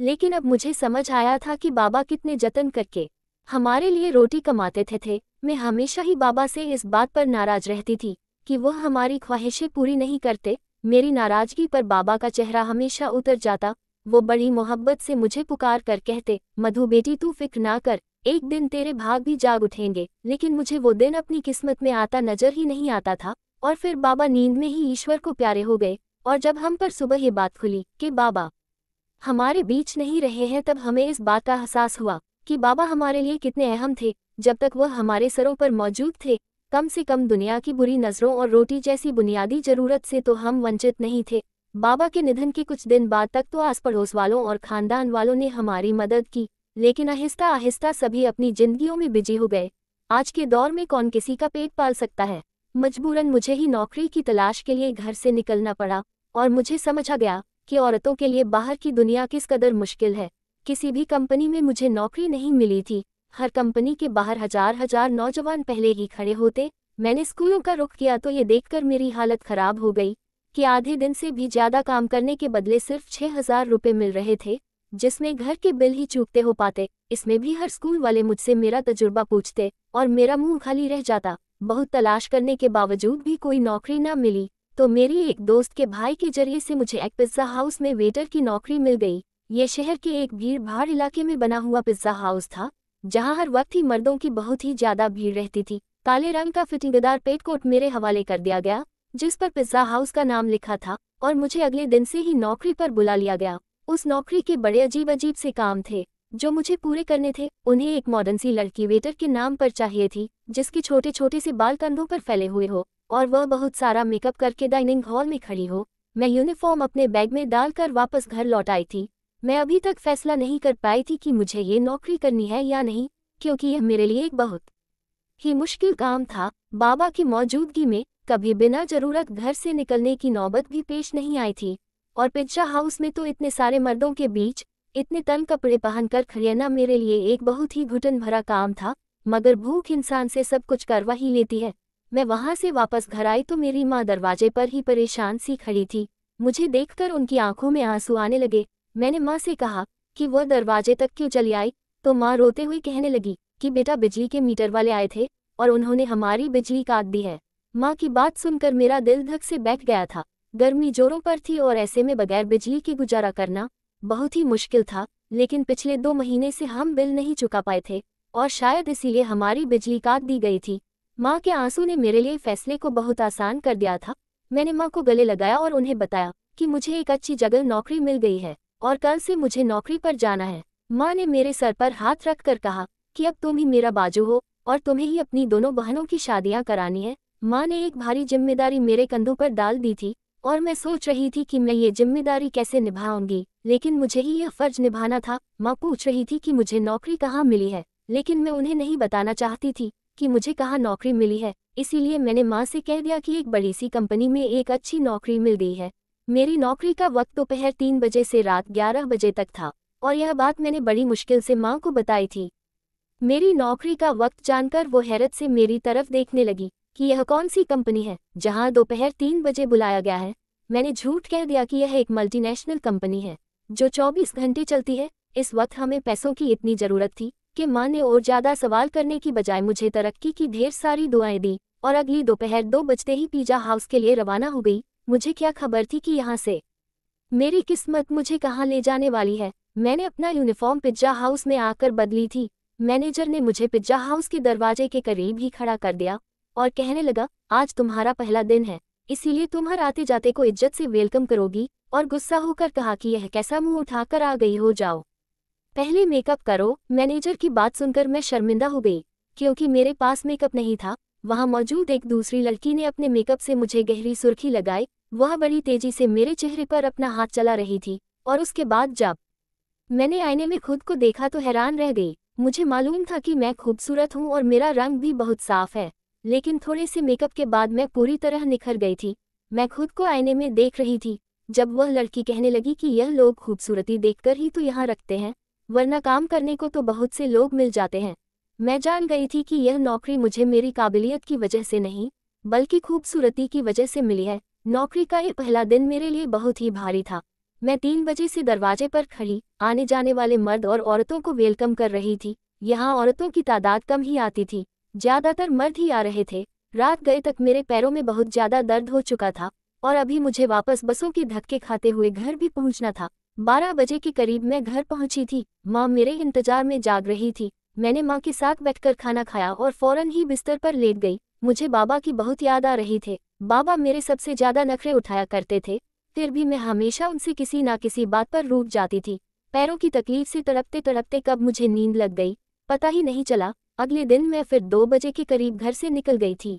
लेकिन अब मुझे समझ आया था कि बाबा कितने जतन करके हमारे लिए रोटी कमाते थे थे मैं हमेशा ही बाबा से इस बात पर नाराज रहती थी कि वह हमारी ख्वाहिशें पूरी नहीं करते मेरी नाराजगी पर बाबा का चेहरा हमेशा उतर जाता वो बड़ी मोहब्बत से मुझे पुकार कर कहते मधु बेटी तू फिक्र ना कर एक दिन तेरे भाग भी जाग उठेंगे लेकिन मुझे वो दिन अपनी किस्मत में आता नजर ही नहीं आता था और फिर बाबा नींद में ही ईश्वर को प्यारे हो गए और जब हम पर सुबह ये बात खुली कि बाबा हमारे बीच नहीं रहे हैं तब हमें इस बात का एहसास हुआ कि बाबा हमारे लिए कितने अहम थे जब तक वह हमारे सरों पर मौजूद थे कम से कम दुनिया की बुरी नज़रों और रोटी जैसी बुनियादी जरूरत से तो हम वंचित नहीं थे बाबा के निधन के कुछ दिन बाद तक तो आस पड़ोस वालों और खानदान वालों ने हमारी मदद की लेकिन आहिस्ता आहिस्ता सभी अपनी जिंदगियों में बिजी हो गए आज के दौर में कौन किसी का पेट पाल सकता है मजबूरन मुझे ही नौकरी की तलाश के लिए घर से निकलना पड़ा और मुझे समझा गया कि औरतों के लिए बाहर की दुनिया किस कदर मुश्किल है किसी भी कंपनी में मुझे नौकरी नहीं मिली थी हर कंपनी के बाहर हजार हजार नौजवान पहले ही खड़े होते मैंने स्कूलों का रुख किया तो ये देखकर मेरी हालत खराब हो गई कि आधे दिन से भी ज्यादा काम करने के बदले सिर्फ छह हजार रुपये मिल रहे थे जिसमें घर के बिल ही चूकते हो पाते इसमें भी हर स्कूल वाले मुझसे मेरा तजुर्बा पूछते और मेरा मुंह खाली रह जाता बहुत तलाश करने के बावजूद भी कोई नौकरी न मिली तो मेरी एक दोस्त के भाई के जरिए से मुझे एक पिज्ज़ा हाउस में वेटर की नौकरी मिल गई ये शहर के एक भीड़ भाड़ इलाके में बना हुआ पिज्ज़ा हाउस था जहाँ हर वक्त ही मर्दों की बहुत ही ज़्यादा भीड़ रहती थी काले रंग का फिटिंगदार पेटकोट मेरे हवाले कर दिया गया जिस पर पिज्ज़ा हाउस का नाम लिखा था और मुझे अगले दिन से ही नौकरी पर बुला लिया गया उस नौकरी के बड़े अजीब अजीब से काम थे जो मुझे पूरे करने थे उन्हें एक मॉडर्न सी लड़की वेटर के नाम पर चाहिए थी जिसके छोटे छोटे से बाल कंधों पर फैले हुए हो और वह बहुत सारा मेकअप करके डाइनिंग हॉल में खड़ी हो मैं यूनिफॉर्म अपने बैग में डालकर वापस घर लौट आई थी मैं अभी तक फैसला नहीं कर पाई थी कि मुझे ये नौकरी करनी है या नहीं क्योंकि यह मेरे लिए एक बहुत ही मुश्किल काम था बाबा की मौजूदगी में कभी बिना जरूरत घर से निकलने की नौबत भी पेश नहीं आई थी और पिज्जा हाउस में तो इतने सारे मर्दों के बीच इतने तन कपड़े पहनकर खड़ेना मेरे लिए एक बहुत ही घुटन भरा काम था मगर भूख इंसान से सब कुछ करवा ही लेती है मैं वहां से वापस घर आई तो मेरी माँ दरवाजे पर ही परेशान सी खड़ी थी मुझे देखकर उनकी आंखों में आंसू आने लगे मैंने माँ से कहा कि वह दरवाजे तक क्यों चली आई तो माँ रोते हुए कहने लगी कि बेटा बिजली के मीटर वाले आए थे और उन्होंने हमारी बिजली काट दी है माँ की बात सुनकर मेरा दिल धक से बैठ गया था गर्मी जोरों पर थी और ऐसे में बगैर बिजली के गुजारा करना बहुत ही मुश्किल था लेकिन पिछले दो महीने से हम बिल नहीं चुका पाए थे और शायद इसीलिए हमारी बिजली काट दी गई थी माँ के आंसू ने मेरे लिए फैसले को बहुत आसान कर दिया था मैंने माँ को गले लगाया और उन्हें बताया कि मुझे एक अच्छी जगह नौकरी मिल गई है और कल से मुझे नौकरी पर जाना है माँ ने मेरे सर पर हाथ रख कर कहा कि अब तुम ही मेरा बाजू हो और तुम्हें ही अपनी दोनों बहनों की शादियाँ करानी है माँ ने एक भारी जिम्मेदारी मेरे कंधों पर डाल दी थी और मैं सोच रही थी कि मैं ये जिम्मेदारी कैसे निभाऊंगी लेकिन मुझे ही यह फर्ज निभाना था माँ पूछ रही थी कि मुझे नौकरी कहाँ मिली है लेकिन मैं उन्हें नहीं बताना चाहती थी कि मुझे कहाँ नौकरी मिली है इसीलिए मैंने माँ से कह दिया कि एक बड़ी सी कंपनी में एक अच्छी नौकरी मिल गई है मेरी नौकरी का वक्त दोपहर तो तीन बजे से रात ग्यारह बजे तक था और यह बात मैंने बड़ी मुश्किल से माँ को बताई थी मेरी नौकरी का वक्त जानकर वो हैरत से मेरी तरफ देखने लगी कि यह कौन सी कंपनी है जहाँ दोपहर तीन बजे बुलाया गया है मैंने झूठ कह दिया कि यह एक मल्टीनेशनल कंपनी है जो 24 घंटे चलती है इस वक्त हमें पैसों की इतनी ज़रूरत थी कि माँ ने और ज्यादा सवाल करने की बजाय मुझे तरक्की की ढेर सारी दुआएं दी और अगली दोपहर दो बजते ही पिज्जा हाउस के लिए रवाना हो गई मुझे क्या खबर थी कि यहाँ से मेरी किस्मत मुझे कहाँ ले जाने वाली है मैंने अपना यूनिफॉर्म पिज्जा हाउस में आकर बदली थी मैनेजर ने मुझे पिज्जा हाउस के दरवाजे के करीब ही खड़ा कर दिया और कहने लगा आज तुम्हारा पहला दिन है इसीलिए तुम हर आते जाते को इज्जत से वेलकम करोगी और गुस्सा होकर कहा कि यह कैसा मुंह उठाकर आ गई हो जाओ पहले मेकअप करो मैनेजर की बात सुनकर मैं शर्मिंदा हो गई क्योंकि मेरे पास मेकअप नहीं था वहां मौजूद एक दूसरी लड़की ने अपने मेकअप से मुझे गहरी सुर्खी लगाई वह बड़ी तेजी से मेरे चेहरे पर अपना हाथ चला रही थी और उसके बाद जब मैंने आईने में खुद को देखा तो हैरान रह गई मुझे मालूम था कि मैं खूबसूरत हूँ और मेरा रंग भी बहुत साफ है लेकिन थोड़े से मेकअप के बाद मैं पूरी तरह निखर गई थी मैं खुद को आईने में देख रही थी जब वह लड़की कहने लगी कि यह लोग खूबसूरती देखकर ही तो यहाँ रखते हैं वरना काम करने को तो बहुत से लोग मिल जाते हैं मैं जान गई थी कि यह नौकरी मुझे मेरी काबिलियत की वजह से नहीं बल्कि खूबसूरती की वजह से मिली है नौकरी का यह पहला दिन मेरे लिए बहुत ही भारी था मैं तीन बजे से दरवाजे पर खड़ी आने जाने वाले मर्द और औरतों को वेलकम कर रही थी यहाँ औरतों की तादाद कम ही आती थी ज़्यादातर मर्द ही आ रहे थे रात गए तक मेरे पैरों में बहुत ज़्यादा दर्द हो चुका था और अभी मुझे वापस बसों के धक्के खाते हुए घर भी पहुँचना था बारह बजे के करीब मैं घर पहुंची थी माँ मेरे इंतजार में जाग रही थी मैंने माँ के साथ बैठकर खाना खाया और फौरन ही बिस्तर पर लेट गई मुझे बाबा की बहुत याद आ रही थे बाबा मेरे सबसे ज्यादा नखरे उठाया करते थे फिर भी मैं हमेशा उनसे किसी ना किसी बात पर रूक जाती थी पैरों की तकलीफ से तड़पते तड़पते कब मुझे नींद लग गई पता ही नहीं चला अगले दिन मैं फिर दो बजे के करीब घर से निकल गई थी